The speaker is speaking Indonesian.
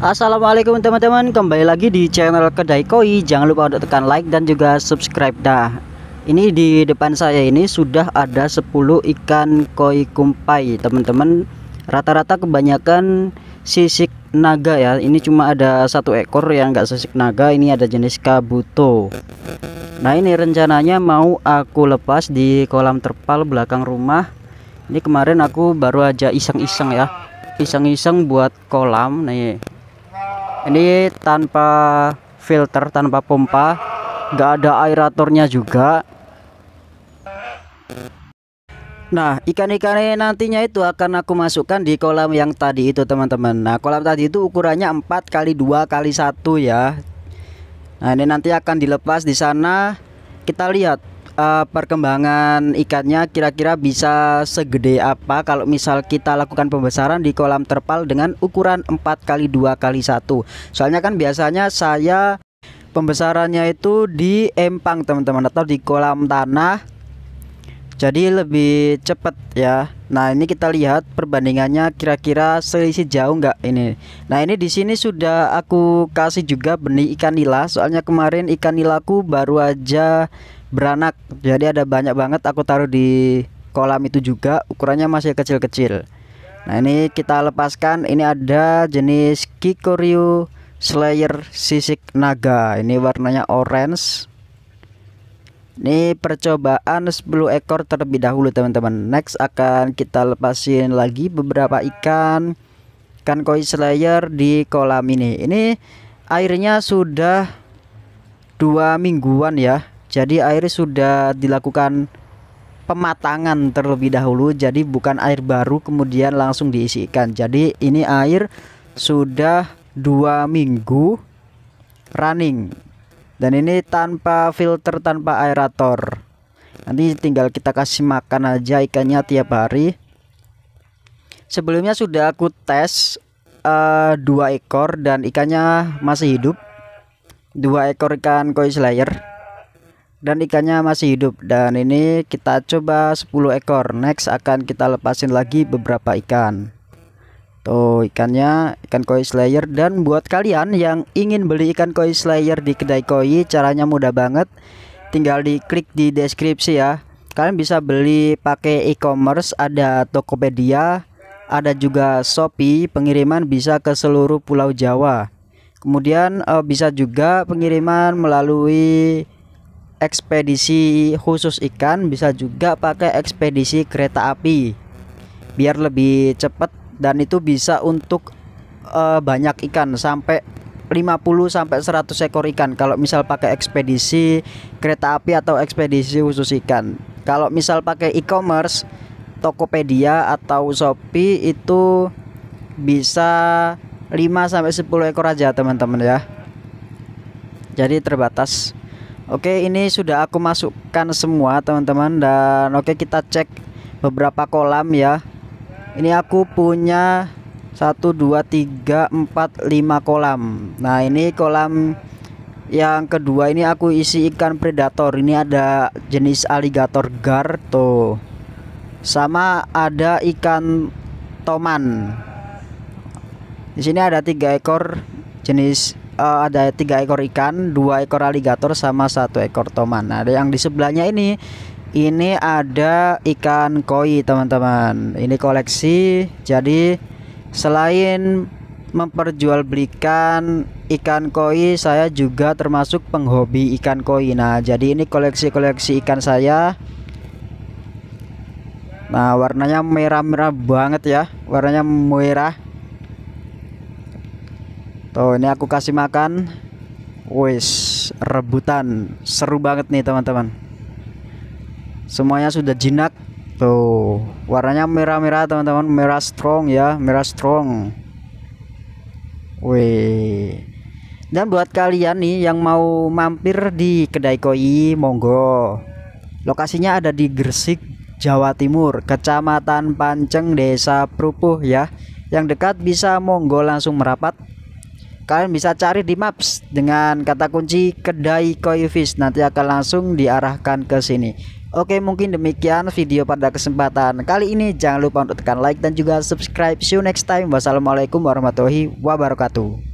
Assalamualaikum teman-teman kembali lagi di channel kedai koi jangan lupa untuk tekan like dan juga subscribe dah ini di depan saya ini sudah ada 10 ikan koi kumpai teman-teman rata-rata kebanyakan sisik naga ya ini cuma ada satu ekor yang enggak sisik naga ini ada jenis kabuto nah ini rencananya mau aku lepas di kolam terpal belakang rumah ini kemarin aku baru aja iseng-iseng ya iseng-iseng buat kolam nih ini tanpa filter tanpa pompa nggak ada aeratornya juga Nah, ikan-ikan ini nantinya itu akan aku masukkan di kolam yang tadi itu, teman-teman. Nah, kolam tadi itu ukurannya 4 kali 2 kali 1 ya. Nah, ini nanti akan dilepas di sana. Kita lihat uh, perkembangan ikannya kira-kira bisa segede apa kalau misal kita lakukan pembesaran di kolam terpal dengan ukuran 4 kali 2 kali 1 soalnya kan biasanya saya pembesarannya itu di empang teman-teman atau di kolam tanah jadi lebih cepat ya nah ini kita lihat perbandingannya kira-kira selisih jauh enggak ini nah ini di sini sudah aku kasih juga benih ikan nila soalnya kemarin ikan nilaku baru aja beranak jadi ada banyak banget aku taruh di kolam itu juga ukurannya masih kecil-kecil nah ini kita lepaskan ini ada jenis Kikoryu Slayer sisik naga ini warnanya orange ini percobaan 10 ekor terlebih dahulu teman-teman. Next akan kita lepasin lagi beberapa ikan ikan koi slayer di kolam ini. Ini airnya sudah dua mingguan ya. Jadi air sudah dilakukan pematangan terlebih dahulu. Jadi bukan air baru kemudian langsung diisi ikan. Jadi ini air sudah dua minggu running dan ini tanpa filter tanpa aerator nanti tinggal kita kasih makan aja ikannya tiap hari sebelumnya sudah aku tes uh, dua ekor dan ikannya masih hidup dua ekor ikan koi slayer dan ikannya masih hidup dan ini kita coba 10 ekor next akan kita lepasin lagi beberapa ikan Tuh oh, ikannya ikan koi slayer dan buat kalian yang ingin beli ikan koi slayer di kedai koi caranya mudah banget tinggal diklik di deskripsi ya kalian bisa beli pakai e-commerce ada Tokopedia ada juga Shopee pengiriman bisa ke seluruh pulau Jawa kemudian eh, bisa juga pengiriman melalui ekspedisi khusus ikan bisa juga pakai ekspedisi kereta api biar lebih cepat dan itu bisa untuk uh, banyak ikan sampai 50 sampai 100 ekor ikan kalau misal pakai ekspedisi kereta api atau ekspedisi khusus ikan. Kalau misal pakai e-commerce Tokopedia atau Shopee itu bisa 5 sampai 10 ekor aja teman-teman ya. Jadi terbatas. Oke, ini sudah aku masukkan semua teman-teman dan oke kita cek beberapa kolam ya ini aku punya 1 2 3 4 5 kolam nah ini kolam yang kedua ini aku isi ikan predator ini ada jenis alligator gar tuh sama ada ikan toman di sini ada tiga ekor jenis uh, ada tiga ekor ikan dua ekor alligator sama satu ekor toman nah, yang di sebelahnya ini ini ada ikan koi teman-teman ini koleksi jadi selain memperjualbelikan ikan koi saya juga termasuk penghobi ikan koi nah jadi ini koleksi-koleksi ikan saya nah warnanya merah-merah banget ya warnanya merah tuh ini aku kasih makan wis rebutan seru banget nih teman-teman semuanya sudah jinak tuh warnanya merah-merah teman-teman merah strong ya merah strong Wih dan buat kalian nih yang mau mampir di kedai koi monggo lokasinya ada di Gresik Jawa Timur Kecamatan Panceng Desa Prupuh ya yang dekat bisa monggo langsung merapat kalian bisa cari di maps dengan kata kunci kedai koi fish nanti akan langsung diarahkan ke sini Oke mungkin demikian video pada kesempatan kali ini jangan lupa untuk tekan like dan juga subscribe see you next time wassalamualaikum warahmatullahi wabarakatuh